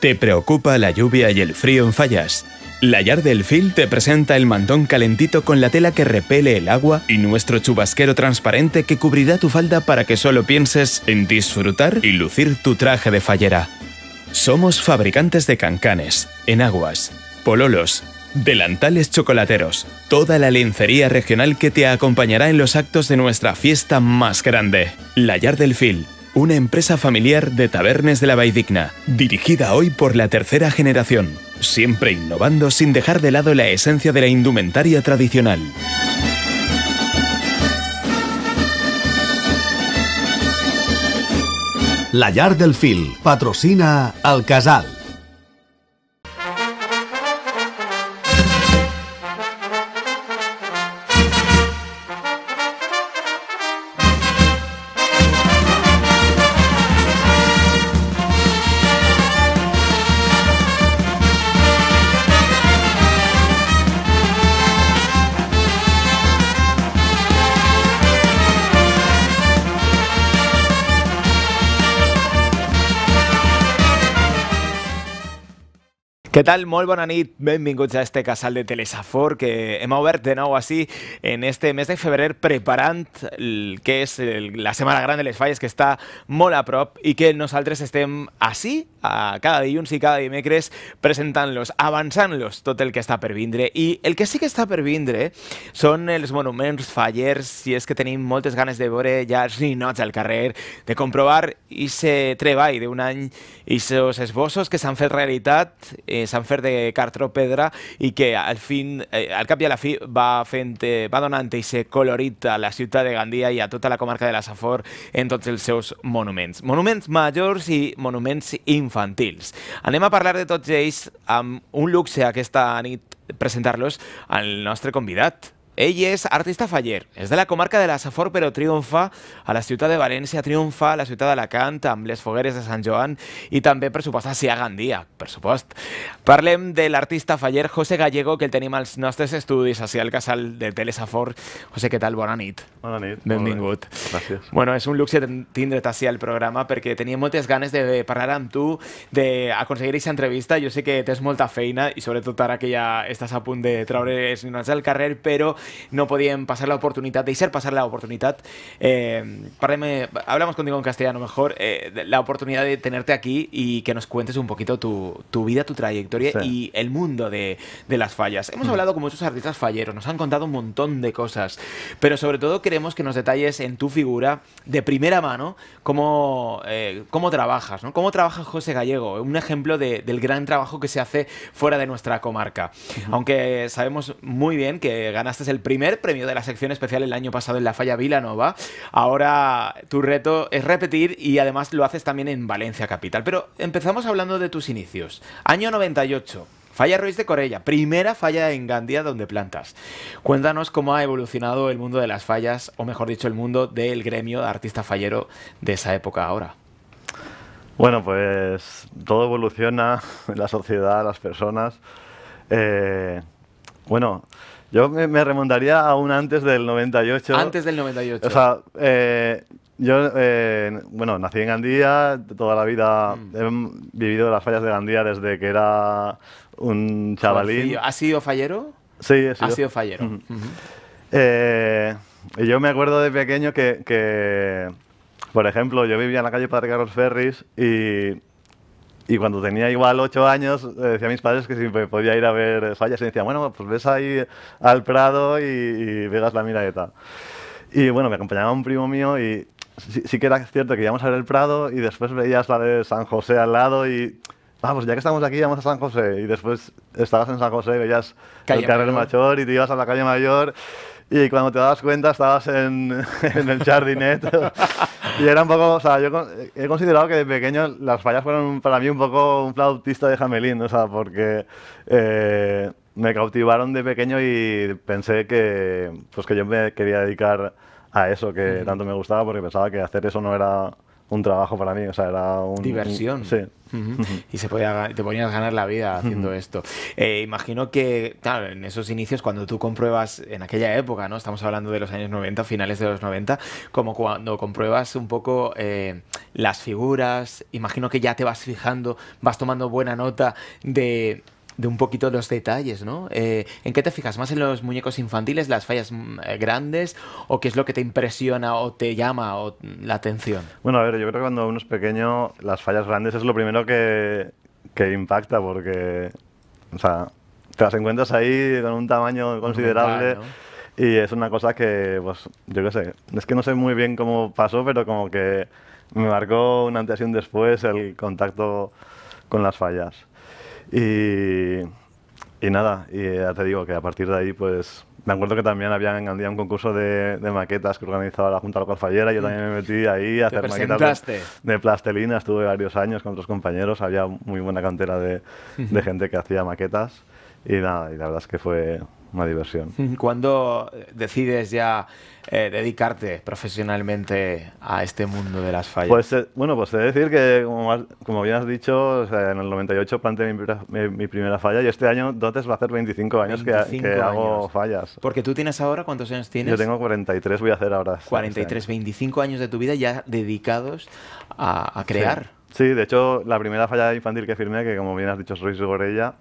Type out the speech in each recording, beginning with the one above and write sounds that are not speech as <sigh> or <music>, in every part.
Te preocupa la lluvia y el frío en Fallas. La Yard del Fil te presenta el mantón calentito con la tela que repele el agua y nuestro chubasquero transparente que cubrirá tu falda para que solo pienses en disfrutar y lucir tu traje de fallera. Somos fabricantes de cancanes, enaguas, pololos, delantales chocolateros, toda la lencería regional que te acompañará en los actos de nuestra fiesta más grande. La Yard del Fil una empresa familiar de tabernes de la Vaidigna, dirigida hoy por la tercera generación, siempre innovando sin dejar de lado la esencia de la indumentaria tradicional. La yard del Fil patrocina al Casal. Què tal? Molt bona nit. Benvinguts a este casal de Telesafor que hem obert de nou així en este mes de febrer preparant el que és el, la Setmana Gran de les Falles que està molt a prop i que nosaltres estem així a cada dilluns i cada dimecres presentant-los, avançant-los tot el que està per vindre. I el que sí que està per vindre són els monuments fallers, si és que tenim moltes ganes de veure ja els ninots al carrer, de comprovar i se treball d'un any i seus esbossos que s'han fet realitat eh, Sanfer de Cartró Pedra i que al, fin, eh, al cap i a la fi va, fent, eh, va donant aquest colorit a la ciutat de Gandia i a tota la comarca de la Safor en tots els seus monuments. Monuments majors i monuments infantils. Anem a parlar de tots ells amb un luxe aquesta nit presentar-los al nostre convidat, ell és artista faller, és de la comarca de la Safor, però triomfa a la ciutat de València, triomfa a la ciutat d'Alacant, amb les fogueres de Sant Joan i també, per supost, si a Gandia, per supost. Parlem de l'artista faller José Gallego, que el tenim als nostres estudis, així al casal de Telesafor. José, què tal? Bona nit. Bona nit. Benvingut. Gràcies. Bueno, és un luxe tindre't així al programa perquè tenia moltes ganes de parlar amb tu, d'aconseguir aquesta entrevista. Jo sé que tens molta feina i sobretot ara que ja estàs a punt de treure els ninots del carrer, però no podían pasar oportunidad oportunidad, ser pasar la oportunidad Eh, párame, hablamos contigo en castellano mejor, eh, la oportunidad de tenerte aquí y que nos cuentes un poquito tu, vida, tu trayectoria y el mundo de, las fallas. Hemos mm. hablado con muchos artistas falleros, nos han contado un montón de cosas, pero sobre todo queremos que nos detalles en tu figura, de primera mano, cómo, eh, cómo trabajas, ¿no? Cómo trabaja José Gallego, un ejemplo del gran trabajo que se hace fuera de nuestra comarca. Aunque sabemos muy bien que ganaste el primer premio de la sección especial el año pasado en la Falla Vilanova. Ahora tu reto es repetir y además lo haces también en Valencia Capital. Pero empezamos hablando de tus inicios. Año 98. Falla Ruiz de Corella, primera falla en Gandía donde plantas. Cuéntanos cómo ha evolucionado el mundo de las fallas, o mejor dicho, el mundo del gremio de artista fallero de esa época ahora. Bueno, pues todo evoluciona, <laughs> la sociedad, las personas. Eh, bueno, yo me, remontaría aún antes del 98. Antes del 98. O sea, eh, yo, eh, bueno, nací en Gandía, toda la vida mm. he vivido las fallas de Gandía desde que era un chavalín. ¿Has sido fallero? Sí, he sido. sido fallero? Eh, y yo me acuerdo de pequeño que, que, por ejemplo, yo vivía en la calle Padre Carlos Ferris y y cuando tenía igual ocho años, decía a mis padres que si podía ir a ver fallas, y decía, bueno, pues ves ahí al Prado y, y vegas la mira Y bueno, me acompañaba un primo mío y sí, que era cierto que íbamos a ver el Prado y después veías la de San José al lado y, vamos, ya que estamos aquí, vamos a San José. Y después estabas en San José veías el Carrer Mayor y te ibas a la calle Mayor y cuando te dabas cuenta estabas <laughs> en, el jardinet. y era un poco, o sea, yo he considerado que de pequeño las fallas fueron para mí un poco un flautista de Jamelín, o sea, porque eh, me cautivaron de pequeño y pensé que, pues que yo me quería dedicar a eso que tanto me gustaba porque pensaba que hacer eso no era un trabajo para mí, o sea, era un... Diversión. sí. Y se podía, te ponías ganar la vida haciendo esto. Eh, imagino que, claro, en esos inicios, cuando tú compruebas, en aquella época, ¿no? Estamos hablando de los años 90, finales de los 90, como cuando compruebas un poco eh, las figuras, imagino que ya te vas fijando, vas tomando buena nota de de un poquito los detalles, ¿no? Eh, ¿En qué te fijas? ¿Más en los muñecos infantiles, las fallas mm, eh, grandes, o qué es lo que te impresiona o te llama mm, la atención? Bueno, a ver, yo creo que cuando uno es pequeño, las fallas grandes es lo primero que, que impacta, porque, o sea, te las encuentras ahí con un tamaño considerable. Y es una cosa que, pues, yo qué sé, es que no sé muy bien cómo pasó, pero como que me marcó una antes y un después el contacto con las fallas. Y, nada, y ya te digo que a partir de ahí, pues me acuerdo que también había en un concurso de, de, maquetas que organizaba la Junta Local Fallera. Yo también me metí ahí a hacer maquetas de, plastelina. Estuve varios años con otros compañeros. Había muy buena cantera de, de gente que hacía maquetas. Y nada, y la verdad es que fue, una diversión. <laughs> ¿Cuándo eh, decides ya eh, dedicarte profesionalmente a este mundo de las fallas? Pues, eh, bueno, pues he de decir que, como, bien has dicho, en el 98 planteé mi, primera falla y este año, Dotes va a ser 25 años que, hago fallas. Porque tú tienes ahora, ¿cuántos años tienes? Yo tengo 43, voy a hacer ahora. 43, 25 años de tu vida ya dedicados a, crear. Sí. de hecho, la primera falla infantil que firmé, que como bien has dicho, Ruiz Gorella,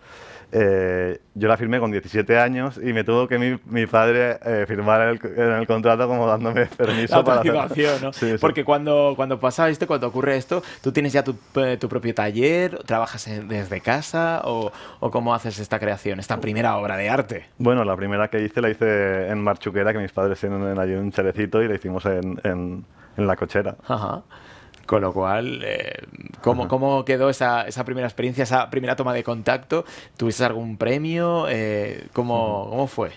eh, yo la firmé con 17 años y me tuvo que mi, padre eh, firmar el, en el contrato como dándome <laughs> permiso la para ¿no? <laughs> Porque cuando, cuando pasa esto, cuando ocurre esto, ¿tú tienes ya tu, eh, tu propio taller? ¿Trabajas desde casa? O, o, cómo haces esta creación, esta primera obra de arte? Bueno, la primera que hice la hice en Marchuquera, que mis padres tienen allí un chalecito y la hicimos en, en, en la cochera. Ajá. Con lo cual, eh, ¿cómo, quedó esa, primera experiencia, esa primera toma de contacto? ¿Tuviste algún premio? Eh, ¿cómo, fue?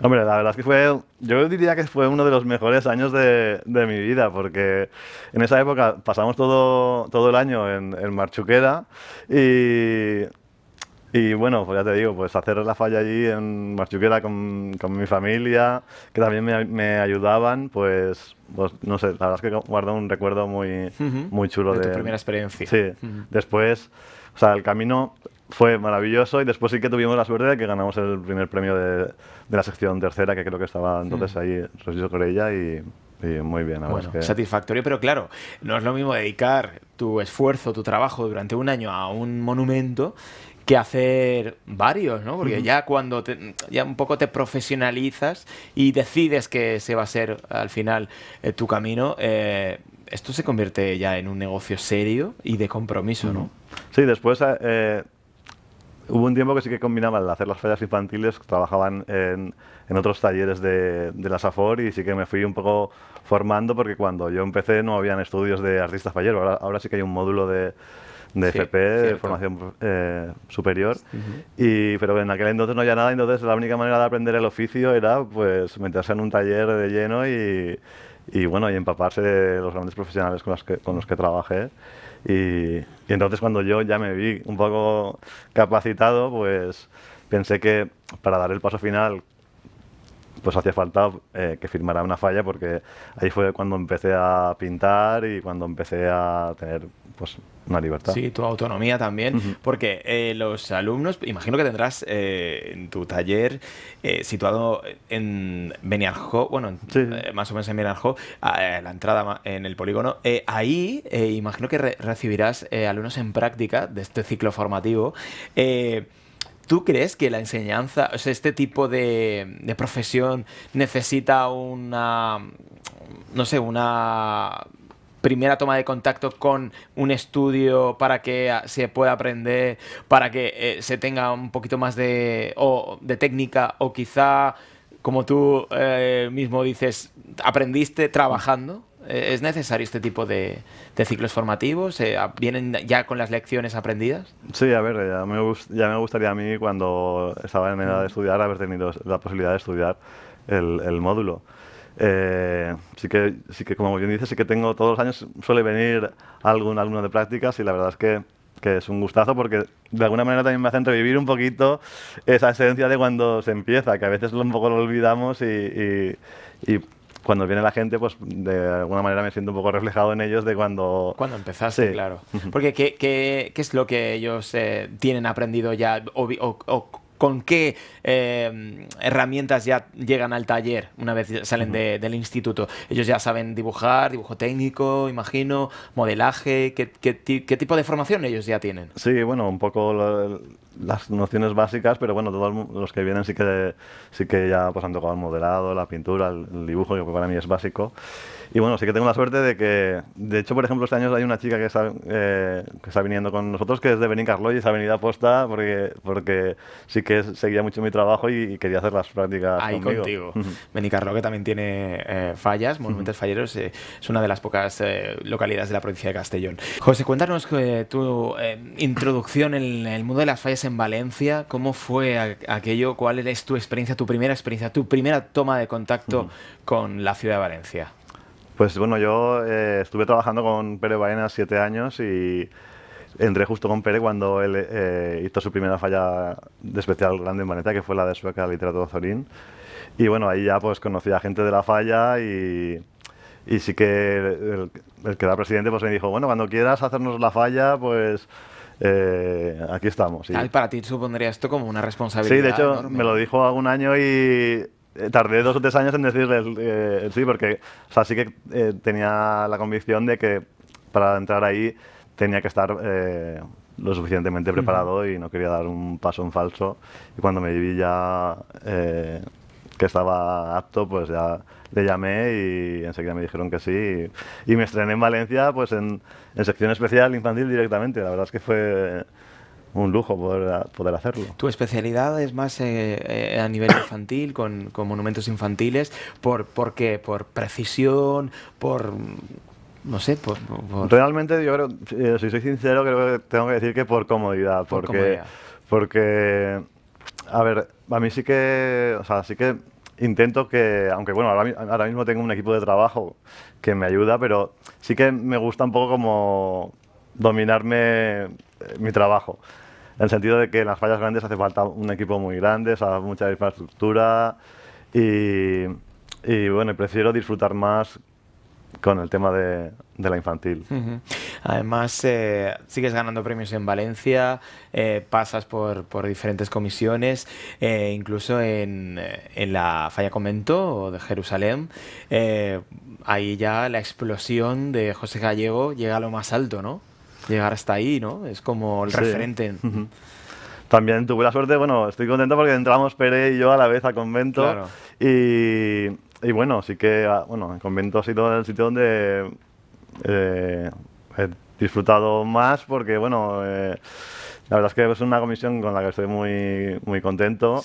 Hombre, la verdad es que fue, yo diría que fue uno de los mejores años de, mi vida, porque en esa época pasamos todo, todo el año en, en Marchuquera y y bueno, pues ya te digo, pues hacer la falla allí en Marchuquera con, con mi familia, que también me, ayudaban, pues, pues, no sé, la verdad es que guardo un recuerdo muy, muy chulo de, tu primera experiencia. Sí, después, o sea, el camino fue maravilloso y después sí que tuvimos la suerte de que ganamos el primer premio de, de la sección tercera, que creo que estaba entonces mm. ahí, -huh. ahí ella y... muy bien. Bueno, satisfactorio, pero claro, no es lo mismo dedicar tu esfuerzo, tu trabajo durante un año a un monumento que hacer varios, ¿no? Porque ya cuando ya un poco te profesionalizas y decides que se va a ser al final eh, tu camino, eh, esto se convierte ya en un negocio serio y de compromiso, ¿no? Sí, después eh, hubo un tiempo que sí que combinaba el hacer las ferias infantiles, trabajaban en, otros talleres de, de la SAFOR y sí que me fui un poco formando porque cuando yo empecé no habían estudios de artistas falleros, ahora, ahora sí que hay un módulo de de FP, formación eh, superior, y, pero en aquel entonces no había nada, entonces la única manera de aprender el oficio era pues meterse en un taller de lleno y, bueno, y empaparse de los grandes profesionales con los que, con los que trabajé. Y, y entonces cuando yo ya me vi un poco capacitado, pues pensé que para dar el paso final pues hacía falta eh, que firmara una falla porque ahí fue cuando empecé a pintar y cuando empecé a tener pues una libertad. Sí, tu autonomía también, porque eh, los alumnos, imagino que tendrás eh, en tu taller situado en Beniarjo bueno, más o menos en Beniarjo a, la entrada en el polígono, ahí imagino que recibirás alumnos en práctica de este ciclo formativo. Eh, ¿Tú crees que la enseñanza, o sea, este tipo de, profesión necesita una, no sé, una primera toma de contacto con un estudio para que se pueda aprender, para que eh, se tenga un poquito más de, o, de técnica o quizá, como tú eh, mismo dices, aprendiste trabajando? Eh, ¿Es necesario este tipo de, ciclos formativos? Eh, ¿Vienen ya con las lecciones aprendidas? Sí, a ver, ya me, gustaría a mí cuando estaba en edad de estudiar haber tenido la posibilidad de estudiar el, módulo. Eh, sí, que, sí que, como bien dices, sí que tengo todos los años, suele venir algún alumno de prácticas y la verdad es que, es un gustazo porque de alguna manera también me hace revivir un poquito esa esencia de cuando se empieza, que a veces un poco lo olvidamos y cuando viene la gente, pues de alguna manera me siento un poco reflejado en ellos de cuando... Cuando empezaste, claro. Porque ¿qué, es lo que ellos eh, tienen aprendido ya o con qué em, herramientas ya llegan al taller una vez salen del instituto. Ellos ya saben dibujar, dibujo técnico, imagino, modelaje, ¿qué, tipo de formación ellos ya tienen? Sí, bueno, un poco las nociones básicas, pero bueno, todos los que vienen sí que, sí que ya pues, han tocado el modelado, la pintura, el, dibujo, que para mí es básico. Y bueno, sí que tengo la suerte de que, de hecho, por ejemplo, este año hay una chica que está, eh, que está viniendo con nosotros, que es de benin Carlo y se ha venido a posta porque, porque sí que seguía mucho mi trabajo y, quería hacer las prácticas Ahí contigo. Benicarlo, que también tiene eh, fallas, monumentos falleros, eh, es una de las pocas eh, localidades de la provincia de Castellón. José, cuéntanos tu introducción en el mundo de las fallas en Valencia, cómo fue aquello, cuál es tu experiencia, tu primera experiencia, tu primera toma de contacto con la ciudad de Valencia. Pues bueno, yo estuve trabajando con Pérez Baena siete años y entré justo con Pere cuando él eh, hizo su primera falla de especial grande en Valencia... que fue la de Sueca Literatura Zorín. Y bueno, ahí ya pues conocí a gente de la falla y, y sí que el, que era presidente pues me dijo, bueno, cuando quieras hacernos la falla, pues eh, aquí estamos. Ah, y... para ti supondría esto como una responsabilidad. Sí, de hecho me lo dijo algún año y eh, tardé dos o tres años en decirle sí, porque o sea, sí que tenía la convicción de que para entrar ahí tenía que estar eh, lo suficientemente preparado y no quería dar un paso en falso. Y cuando me vi ya eh, que estaba apto, pues ya le llamé y enseguida me dijeron que sí. Y, me estrené en Valencia pues en, sección especial infantil directamente. La verdad es que fue un lujo poder, poder hacerlo. Tu especialidad es más eh, a nivel infantil, con, con, monumentos infantiles. ¿Por, ¿Por qué? ¿Por precisión? ¿Por no sé, pues... Realmente yo creo, eh, si soy sincero, creo que tengo que decir que por comodidad, porque, porque, a ver, a mí sí que, o sea, sí que intento que, aunque bueno, ahora, mismo tengo un equipo de trabajo que me ayuda, pero sí que me gusta un poco como dominarme eh, mi trabajo. En el sentido de que en las fallas grandes hace falta un equipo muy grande, o sea, mucha infraestructura y bueno, prefiero disfrutar más con el tema de, la infantil. Además, eh, sigues ganando premios en Valencia, eh, pasas por, diferentes comisiones, eh, incluso en, la Falla Convento de Jerusalén. ahí ya la explosión de José Gallego llega a lo más alto, ¿no? Llegar hasta ahí, ¿no? Es como el referente. También tuve la suerte, bueno, estoy contento porque entramos Pere y yo a la vez a convento y y bueno, sí que, ah, bueno, el convento ha sido el sitio donde eh, he disfrutado más porque, bueno, eh, la verdad es que es una comisión con la que estoy muy, muy contento.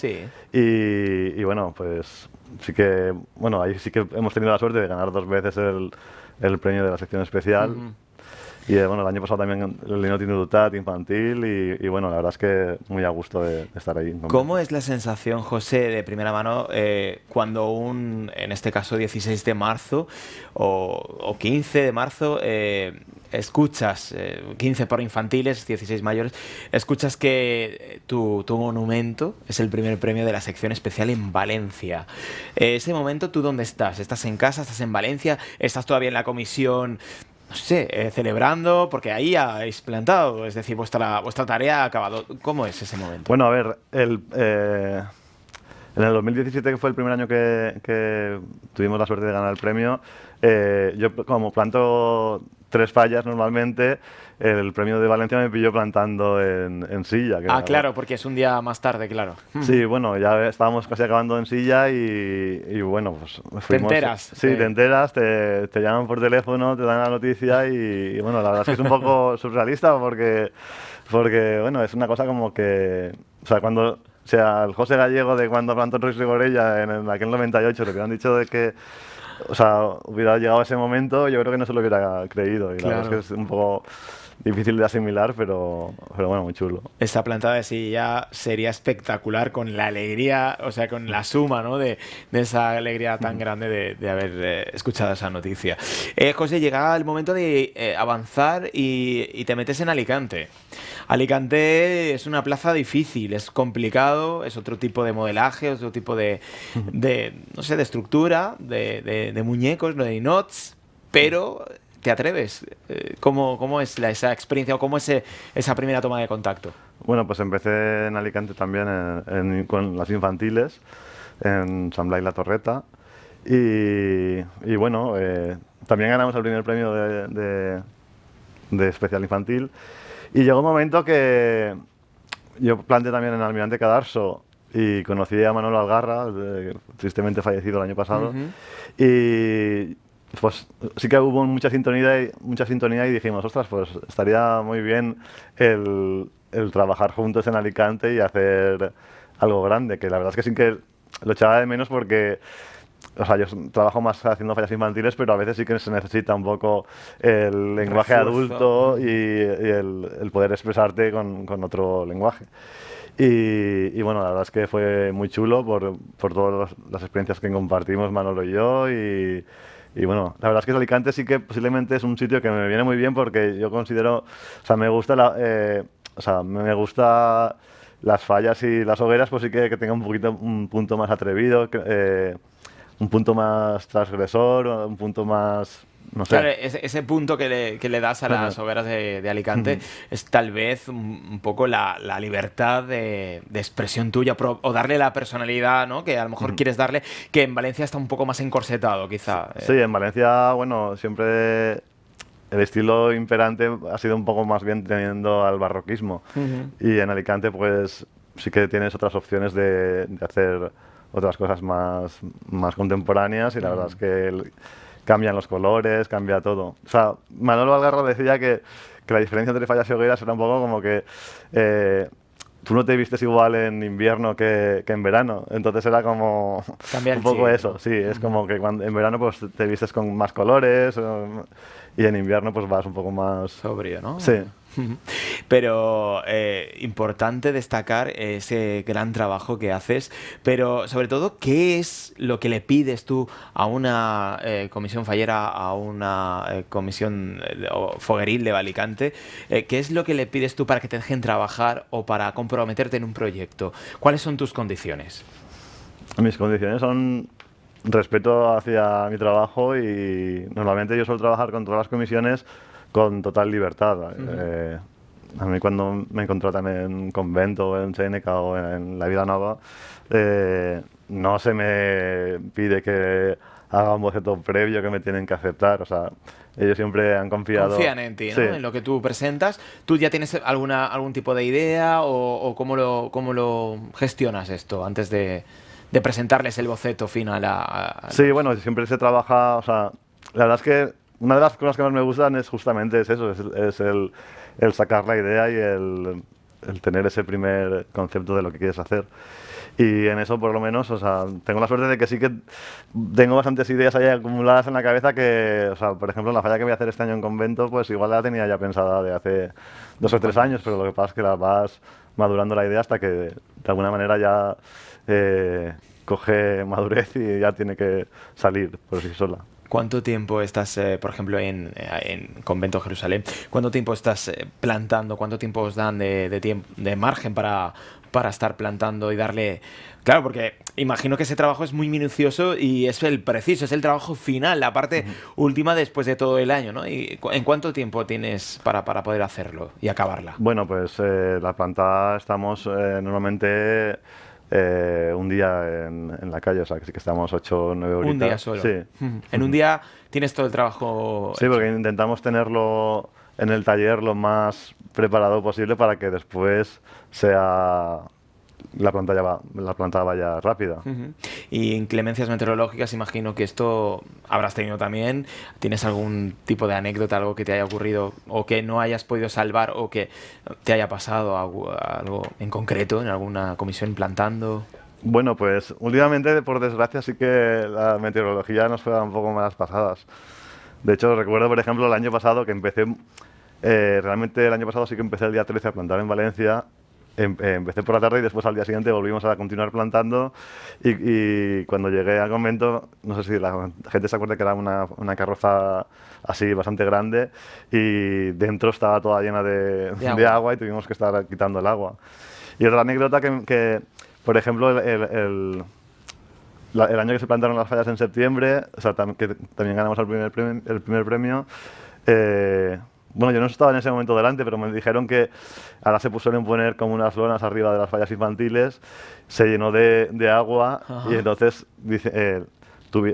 Y, y, bueno, pues sí que, bueno, ahí sí que hemos tenido la suerte de ganar dos veces el, el premio de la sección especial. Y eh, bueno, el año pasado también el tiene Tat infantil y, bueno, la verdad es que muy a gusto de, estar ahí. ¿Cómo es la sensación, José, de primera mano, eh, cuando un, en este caso 16 de marzo o, 15 de marzo, eh, escuchas, 15 por infantiles, 16 mayores, escuchas que tu, tu, monumento es el primer premio de la sección especial en Valencia? ese momento, ¿tú dónde estás? ¿Estás en casa? ¿Estás en Valencia? ¿Estás todavía en la comisión no sé, eh, celebrando, porque ahí habéis plantado, es decir, vuestra, vuestra tarea ha acabado. ¿Cómo es ese momento? Bueno, a ver, el, eh, en el 2017, que fue el primer año que, tuvimos la suerte de ganar el premio, eh, yo como planto tres fallas normalmente, el premio de Valencia me pilló plantando en, silla. ah, claro, porque es un día más tarde, claro. <laughs> Sí, bueno, ya estábamos casi acabando en silla y, bueno, pues fuimos, Te enteras. Sí, te eh. enteras, te, llaman por teléfono, te dan la noticia y, bueno, la verdad es que es un poco <laughs> surrealista porque, porque, bueno, es una cosa como que, o sea, cuando... O sea, el José Gallego de cuando plantó Ruiz Rigorella en, en aquel 98, lo que han dicho de que o sea, hubiera llegado ese momento, yo creo que no se lo hubiera creído. Y la verdad es que es un poco difícil de asimilar, pero, pero bueno, muy chulo. Esta plantada de silla sería espectacular con la alegría, o sea, con la suma ¿no? de, esa alegría tan grande de, haber eh, escuchado esa noticia. Eh, José, llega el momento de eh, avanzar y, te metes en Alicante. Alicante es una plaza difícil, es complicado, es otro tipo de modelaje, otro tipo de, de no sé, de estructura, de, de muñecos, de inots, pero atreves? Eh, ¿Cómo, cómo es esa experiencia o cómo es eh, esa primera toma de contacto? Bueno, pues empecé en Alicante también con las infantiles, en San Blay La Torreta. Y, bueno, eh, también ganamos el primer premio de, de, especial infantil. Y llegó un momento que yo planteé también en Almirante Cadarso y conocí a Manolo Algarra, tristemente fallecido el año pasado, y pues sí que hubo mucha sintonía y, mucha sintonía y dijimos, ostras, pues estaría muy bien el, trabajar juntos en Alicante y hacer algo grande, que la verdad es que sí que lo echaba de menos porque o sea, yo trabajo más haciendo fallas infantiles, pero a veces sí que se necesita un poco el lenguaje adulto y, el, poder expresarte con, otro lenguaje. Y, bueno, la verdad es que fue muy chulo por, por todas las experiencias que compartimos Manolo y yo y, y bueno, la verdad es que Alicante sí que posiblemente es un sitio que me viene muy bien porque yo considero, o sea, me gusta la, eh, me gusta las fallas y las hogueras, pues sí que, que tenga un poquito, un punto más atrevido, eh, un punto más transgresor, un punto más ese, punto que le, das a las obras de, Alicante es tal vez un poco la, libertad de, expresión tuya o darle la personalidad que a lo mejor quieres darle, que en Valencia está un poco más encorsetado, quizá. Eh. Sí, en Valencia, bueno, siempre el estilo imperante ha sido un poco más bien teniendo al barroquismo. Y en Alicante, pues sí que tienes otras opciones de, hacer otras cosas más, más contemporáneas y la verdad es que. El, cambian los colores, cambia todo. O sea, Manolo Valgarro decía que, la diferencia entre fallas y hogueras era un poco como que eh, tú no te vistes igual en invierno que, en verano. Entonces era como <laughs> un poco eso, sí. Es como que cuando, en verano pues te vistes con más colores um, y en invierno pues vas un poco más... Sobrio, ¿no? Sí. <laughs> Pero eh, importante destacar ese gran trabajo que haces, pero sobre todo, ¿qué es lo que le pides tú a una eh, comisión fallera, a una eh, comisión fogueril de Valicante? ¿Qué es lo que le pides tú para que te dejen trabajar o para comprometerte en un proyecto? ¿Cuáles son tus condiciones? Mis condiciones son respeto hacia mi trabajo y normalmente yo suelo trabajar con todas las comisiones con total libertad. Eh, a mí cuando me contratan en un convento, en Seneca o en, La Vida nueva, eh, no se me pide que haga un boceto previo que me tienen que aceptar. O sea, ellos siempre han confiado. Confían en ti, En lo que tú presentas. ¿Tú ya tienes alguna, algún tipo de idea o, cómo, lo, cómo lo gestionas esto antes de, presentarles el boceto final a, Sí, bueno, siempre se trabaja, o sea, la verdad es que una de las cosas que más me gustan es justamente eso, es, el, sacar la idea y el, tener ese primer concepto de lo que quieres hacer. Y en eso, por lo menos, o sea, tengo la suerte de que sí que tengo bastantes ideas ahí acumuladas en la cabeza que, o sea, por ejemplo, la falla que voy a hacer este año en convento, pues igual la tenía ya pensada de hace dos o tres años, pero lo que pasa es que la vas madurando la idea hasta que de alguna manera ya eh, coge madurez y ya tiene que salir por sí sola. ¿Cuánto tiempo estás, eh, por ejemplo, eh, en, Convento Jerusalén? ¿Cuánto tiempo estás eh, plantando? ¿Cuánto tiempo os dan de, tiempo, de margen para, para estar plantando y darle... Claro, porque imagino que ese trabajo es muy minucioso y es el preciso, es el trabajo final, la parte última después de todo el año, ¿no? ¿Y ¿En cuánto tiempo tienes para, para, poder hacerlo y acabarla? Bueno, pues la plantada estamos normalmente eh, un día en, la calle, o sea, que sí que estamos 8 o 9 horitas. Un día solo. Sí. <laughs> en un día tienes todo el trabajo. Sí, porque intentamos tenerlo en el taller lo más preparado posible para que después sea la planta, va, la vaya rápida. Y inclemencias meteorológicas, imagino que esto habrás tenido también. ¿Tienes algún tipo de anécdota, algo que te haya ocurrido o que no hayas podido salvar o que te haya pasado algo, en concreto en alguna comisión plantando? Bueno, pues últimamente, por desgracia, sí que la meteorología nos fue un poco malas pasadas. De hecho, recuerdo, por ejemplo, el año pasado que empecé... Eh, realmente el año pasado sí que empecé el día 13 a plantar en Valencia Em, empecé por la tarde y después al día siguiente volvimos a continuar plantando y, cuando llegué al convento, no sé si la gente se acuerda que era una, carroza así bastante grande y dentro estaba toda llena de, agua. y tuvimos que estar quitando el agua. Y otra anécdota que, por ejemplo, el, el, año que se plantaron las fallas en septiembre, o sea, que también ganamos el primer, premio, el primer premio eh, bueno, yo no estaba en ese momento delante, pero me dijeron que ahora se pusieron a poner como unas lonas arriba de las fallas infantiles, se llenó de, de agua y entonces, dice, eh,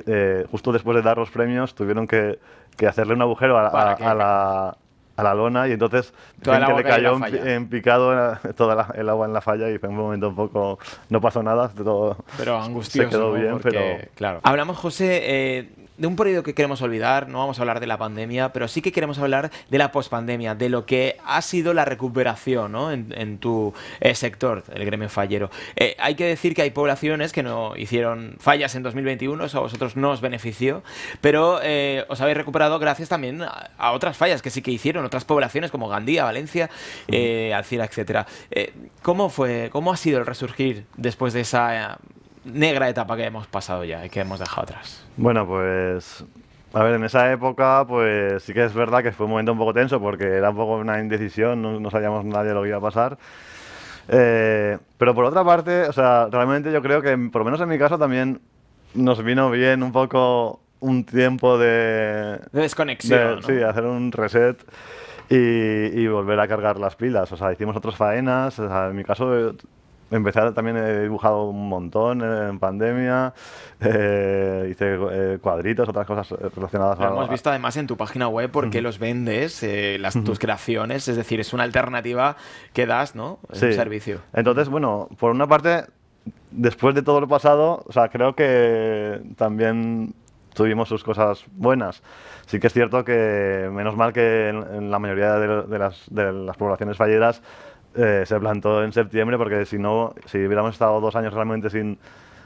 eh, justo después de dar los premios, tuvieron que, que hacerle un agujero a, la, a, la, lona y entonces le cayó en, picado toda el agua en la falla y fue un momento un poco... No pasó nada, todo pero angustioso, se quedó bien, pero... Claro. Hablamos, José... Eh, de un periodo que queremos olvidar, no vamos a hablar de la pandemia, pero sí que queremos hablar de la pospandemia, de lo que ha sido la recuperación ¿no? en, tu eh, sector, el gremio fallero. Eh, hay que decir que hay poblaciones que no hicieron fallas en 2021, eso a vosotros no os benefició, pero eh, os habéis recuperado gracias también a, otras fallas que sí que hicieron, otras poblaciones como Gandía, Valencia, Alcira, etc. ¿cómo, fue, ¿Cómo ha sido el resurgir después de esa negra etapa que hemos pasado ya y que hemos dejado atrás? Bueno, pues a ver, en esa época, pues sí que es verdad que fue un momento un poco tenso porque era un poco una indecisión, no, sabíamos nadie lo iba a pasar. Eh, pero por otra parte, o sea, realmente yo creo que, por lo menos en mi caso, también nos vino bien un poco un tiempo de. de desconexión. De, Sí, hacer un reset y, y, volver a cargar las pilas. O sea, hicimos otras faenas. en mi caso, empezar también he dibujado un montón en pandemia, eh, hice eh, cuadritos, otras cosas eh, relacionadas hemos visto además en tu página web por qué los vendes, las, tus creaciones, es decir, es una alternativa que das, ¿no? Es un servicio. Entonces, bueno, por una parte, después de todo lo pasado, o sea, creo que también tuvimos sus cosas buenas. Sí que es cierto que, menos mal que en, la mayoría de, las, de las poblaciones falleras eh, se plantó en septiembre porque si no, si hubiéramos estado dos años realmente sin,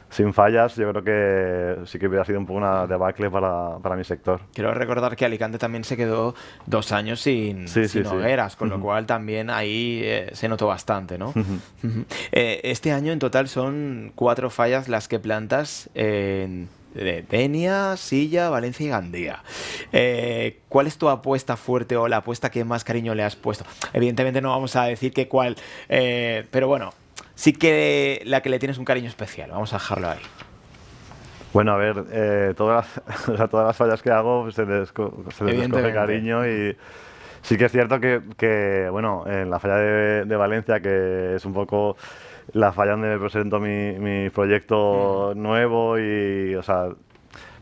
sin fallas, yo creo que sí que hubiera sido un poco una debacle para, mi sector. Quiero recordar que Alicante también se quedó dos años sin, hogueras, con lo cual también ahí eh, se notó bastante, ¿no? Eh, este año en total son cuatro fallas las que plantas en de Denia, Silla, Valencia y Gandía. Eh, ¿Cuál es tu apuesta fuerte o la apuesta que más cariño le has puesto? Evidentemente no vamos a decir que cuál, eh, pero bueno, sí que la que le tienes un cariño especial, vamos a dejarlo ahí. Bueno, a ver, eh, <laughs> todas, las, fallas que hago pues, se les, se cariño y... Sí que es cierto que, bueno, en la falla de Valencia, que es un poco la falla donde presento mi, proyecto nuevo y, o sea,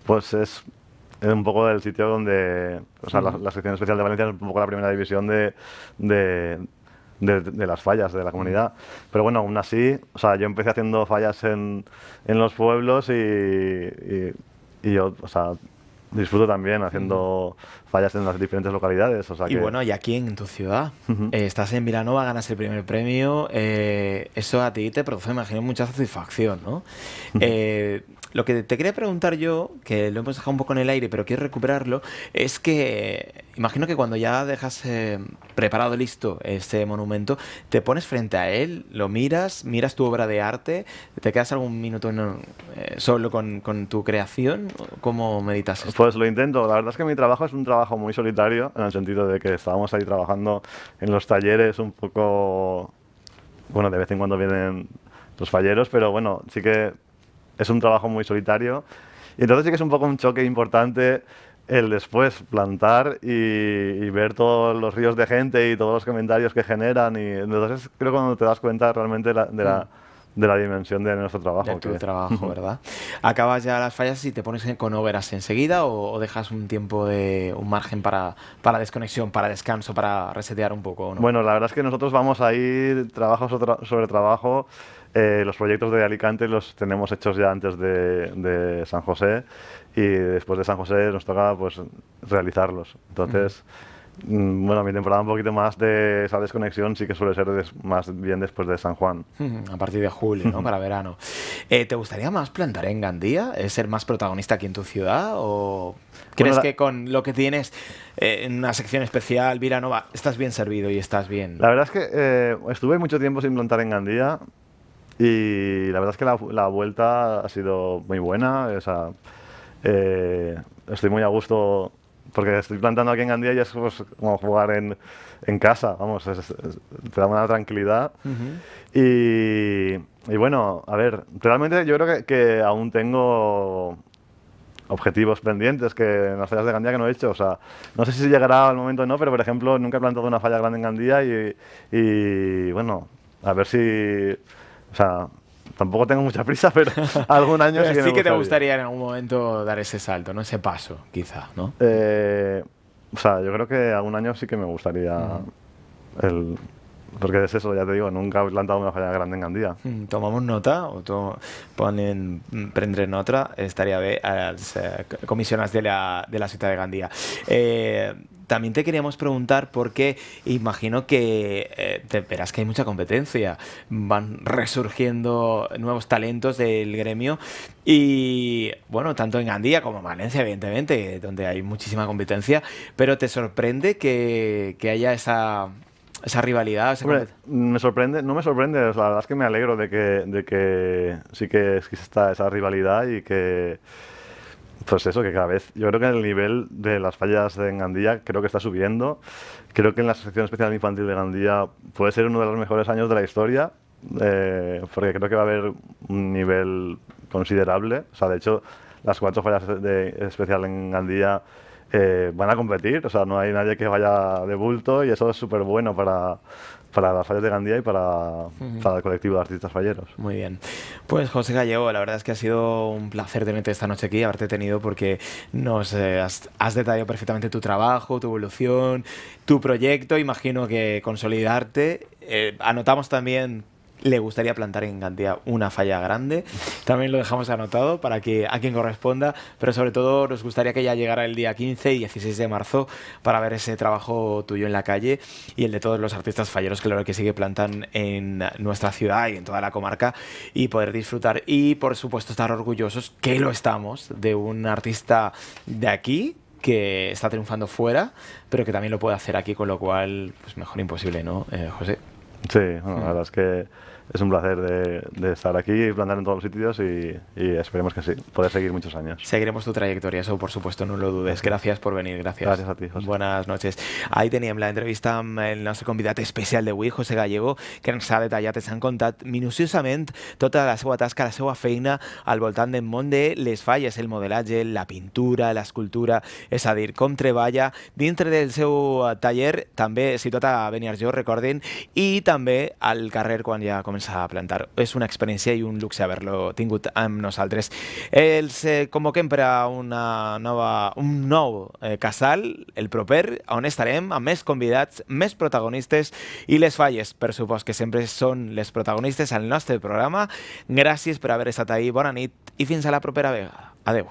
pues es, un poco el sitio donde, o sea, la, sección especial de Valencia es un poco la primera división de, de, las fallas de la comunidad. Pero bueno, aún así, o sea, yo empecé haciendo fallas en, los pueblos y, yo, disfruto también haciendo fallas en las diferentes localidades. O sea y bueno, y aquí en tu ciudad, eh, estás en Vilanova, ganas el primer premio, eh, eso a ti te produce, imagino, mucha satisfacción, ¿no? Eh, lo que te quería preguntar yo, que lo hemos dejado un poco en el aire, pero quiero recuperarlo, es que imagino que cuando ya dejas eh, preparado, listo este monumento, te pones frente a él, lo miras, miras tu obra de arte, te quedas algún minuto eh, solo con, tu creación. ¿Cómo meditas? Esto? Pues lo intento. La verdad es que mi trabajo es un trabajo muy solitario, en el sentido de que estábamos ahí trabajando en los talleres un poco... Bueno, de vez en cuando vienen los falleros, pero bueno, sí que es un trabajo muy solitario. Y entonces sí que es un poco un choque importante el después plantar y, ver todos los ríos de gente y todos los comentarios que generan. Y entonces creo que cuando te das cuenta realmente de la, mm. de la, dimensión de nuestro trabajo. De tu trabajo, <laughs> ¿verdad? ¿Acabas ya las fallas y te pones con overas enseguida o, dejas un tiempo de un margen para, para desconexión, para descanso, para resetear un poco? Bueno, la verdad es que nosotros vamos a ir trabajo sobre trabajo. Eh, los proyectos de Alicante los tenemos hechos ya antes de, San José y después de San José nos toca pues, realizarlos. Entonces, mm, bueno, mi temporada un poquito más de esa desconexión sí que suele ser más bien después de San Juan. Mm, a partir de julio, ¿no? <laughs> Para verano. Eh, ¿Te gustaría más plantar en Gandía? ¿Ser más protagonista aquí en tu ciudad? ¿O crees que con lo que tienes eh, en una sección especial, Viranova, estás bien servido y estás bien? La verdad es que estuve mucho tiempo sin plantar en Gandía y la verdad es que la, vuelta ha sido muy buena. O sea, eh, estoy muy a gusto porque estoy plantando aquí en Gandía y es pues, como jugar en, en casa, vamos, te da una tranquilidad. y, y, bueno, a ver, realmente yo creo que, que, aún tengo objetivos pendientes que en las fallas de Gandía que no he hecho, o sea, no sé si llegará el momento o no, pero por ejemplo, nunca he plantado una falla grande en Gandía y, y bueno, a ver si o sea, tampoco tengo mucha prisa, pero <laughs> algún año sí que Sí que te gustaría en algún momento dar ese salto, ¿no? Ese paso, quizá, ¿no? Eh, o sea, yo creo que algún año sí que me gustaría el... Porque es eso, ya te digo, nunca he plantado una falla grande en Gandía. Mm, tomamos nota, o to ponen, mm, prendre nota, estaría a als eh, de la, de la de Gandía. Eh, también te queríamos preguntar porque imagino que eh, verás que hay mucha competencia, van resurgiendo nuevos talentos del gremio y bueno, tanto en Gandía como en Valencia, evidentemente, donde hay muchísima competencia, pero ¿te sorprende que, haya esa, esa rivalidad. me sorprende, no me sorprende, la verdad es que me alegro de que, de que sí que existe esa rivalidad y que pues eso, que cada vez, yo creo que el nivel de las fallas en Gandía creo que está subiendo. Creo que en la sección especial infantil de Gandía puede ser uno de los mejores años de la historia, eh, porque creo que va a haber un nivel considerable. O sea, de hecho, las cuatro fallas de especial en Gandía eh, van a competir, o sea, no hay nadie que vaya de bulto y eso es súper bueno para, para las fallas de Gandía y para, el colectivo de artistas falleros. Muy bien. Pues José Gallego, la verdad es que ha sido un placer tenerte esta noche aquí, haberte tenido porque nos eh, has, detallado perfectamente tu trabajo, tu evolución, tu proyecto, imagino que consolidarte. Eh, anotamos también le gustaría plantar en Gandía una falla grande. También lo dejamos anotado para que a quien corresponda, pero sobre todo nos gustaría que ya llegara el día 15 y 16 de marzo para ver ese trabajo tuyo en la calle y el de todos los artistas falleros que claro, que sigue plantan en nuestra ciudad y en toda la comarca y poder disfrutar y por supuesto estar orgullosos que lo estamos de un artista de aquí que está triunfando fuera, pero que también lo puede hacer aquí, con lo cual, pues mejor imposible, ¿no, eh, José? Sí, bueno, la verdad es que es un placer de, de, estar aquí y plantar en todos los sitios y, y, esperemos que sí, poder seguir muchos años. Seguiremos tu trayectoria, eso por supuesto, no lo dudes. Gracias por venir, gracias. Gracias a ti, José. Buenas noches. Ahí teníem la entrevista mm, el nuestro convidat especial de d'avui, José Gallego, que nos ha detallat, ens han contat minuciosamente toda la seva tasca, la seva feina al voltant del món de les falles, el modelatge, la pintura, l'escultura, és a dir, com treballa dintre del seu eh, taller, també situat a Beniarjó, recorden, i també al carrer quan ja comença començar a plantar. És una experiència i un luxe haver-lo tingut amb nosaltres. Els eh, convoquem per a una nova, un nou eh, casal, el proper, on estarem amb més convidats, més protagonistes i les falles, per supost, que sempre són les protagonistes al nostre programa. Gràcies per haver estat ahí, bona nit i fins a la propera vegada. Adeu.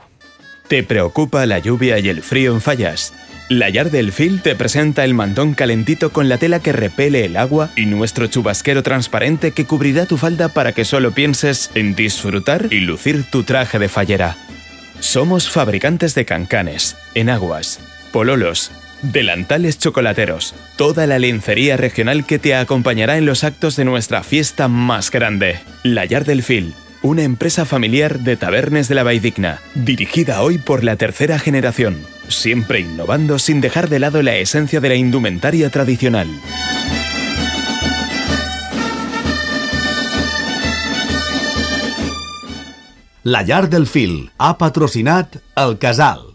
Te preocupa la lluvia y el frío en fallas. La Yard del Fil te presenta el mantón calentito con la tela que repele el agua y nuestro chubasquero transparente que cubrirá tu falda para que solo pienses en disfrutar y lucir tu traje de fallera. Somos fabricantes de cancanes, enaguas, pololos, delantales chocolateros, toda la lencería regional que te acompañará en los actos de nuestra fiesta más grande. La Yard del Fil, una empresa familiar de tabernes de la Vaidigna, dirigida hoy por la tercera generación, siempre innovando sin dejar de lado la esencia de la indumentaria tradicional. La Yard del Fil ha patrocinat al Casal.